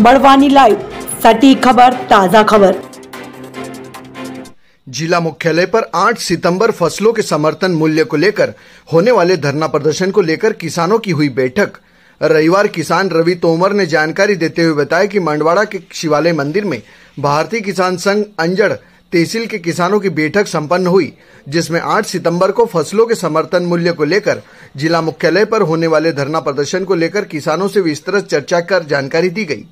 Barwani live सटी खबर ताजा खबर जिला मुख्यालय पर 8 सितंबर फसलों के समर्थन मूल्य को लेकर होने वाले धरना प्रदर्शन को लेकर किसानों की हुई बैठक रविवार किसान रवि तोमर ने जानकारी देते हुए बताया कि मंडवाड़ा के शिवालय मंदिर में भारतीय किसान संघ अंजड़ तहसील के किसानों की बैठक संपन्न हुई जिसमें 8 सितंबर को फसलों के समर्थन मूल्य को लेकर जिला मुख्यालय पर होने वाले धरना प्रदर्शन को लेकर किसानों से विस्तृत चर्चा कर जानकारी दी गई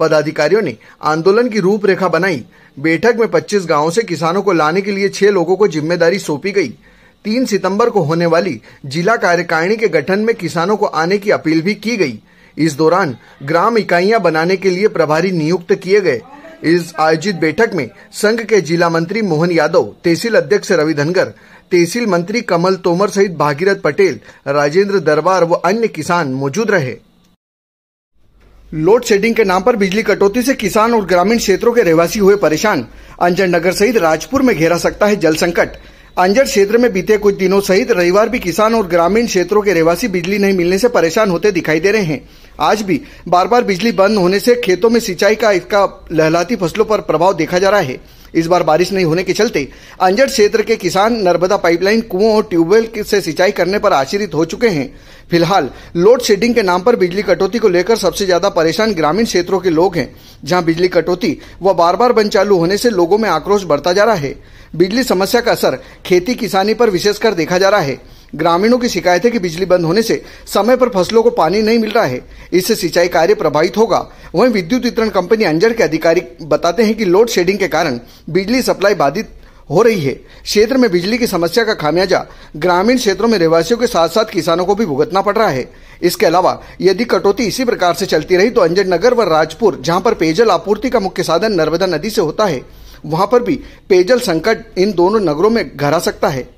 पदाधिकारियों ने आंदोलन की रूपरेखा बनाई बैठक में 25 गांवों से किसानों को लाने के लिए छह लोगों को जिम्मेदारी सौंपी गई तीन सितंबर को होने वाली जिला कार्यकारिणी के गठन में किसानों को आने की अपील भी की गई इस दौरान ग्राम इकाइयां बनाने के लिए प्रभारी नियुक्त किए गए इस आयोजित बैठक में संघ के जिला मंत्री मोहन यादव तहसील अध्यक्ष रवि धनगर तहसील मंत्री कमल तोमर सहित भागीरथ पटेल राजेंद्र दरबार व अन्य किसान मौजूद रहे लोड शेडिंग के नाम पर बिजली कटौती से किसान और ग्रामीण क्षेत्रों के रहवासी हुए परेशान अंजन नगर सहित राजपुर में घेरा सकता है जल संकट अंजर क्षेत्र में बीते कुछ दिनों सहित रविवार भी किसान और ग्रामीण क्षेत्रों के रहवासी बिजली नहीं मिलने से परेशान होते दिखाई दे रहे हैं आज भी बार बार बिजली बंद होने से खेतों में सिंचाई का इसका लहलाती फसलों पर प्रभाव देखा जा रहा है इस बार बारिश नहीं होने के चलते अंजड़ क्षेत्र के किसान नर्मदा पाइपलाइन कुओं और ट्यूबवेल से सिंचाई करने पर आश्रित हो चुके हैं फिलहाल लोड शेडिंग के नाम पर बिजली कटौती को लेकर सबसे ज्यादा परेशान ग्रामीण क्षेत्रों के लोग हैं जहां बिजली कटौती व बार बार बंद चालू होने से लोगों में आक्रोश बढ़ता जा रहा है बिजली समस्या का असर खेती किसानी पर विशेषकर देखा जा रहा है ग्रामीणों की शिकायत है कि बिजली बंद होने से समय पर फसलों को पानी नहीं मिल रहा है इससे सिंचाई कार्य प्रभावित होगा वहीं विद्युत वितरण कंपनी अंजर के अधिकारी बताते हैं कि लोड शेडिंग के कारण बिजली सप्लाई बाधित हो रही है क्षेत्र में बिजली की समस्या का खामियाजा ग्रामीण क्षेत्रों में रहवासियों के साथ साथ किसानों को भी भुगतना पड़ रहा है इसके अलावा यदि कटौती इसी प्रकार से चलती रही तो अंजन नगर व राजपुर जहां पर पेयजल आपूर्ति का मुख्य साधन नर्मदा नदी से होता है वहां पर भी पेयजल संकट इन दोनों नगरों में घरा सकता है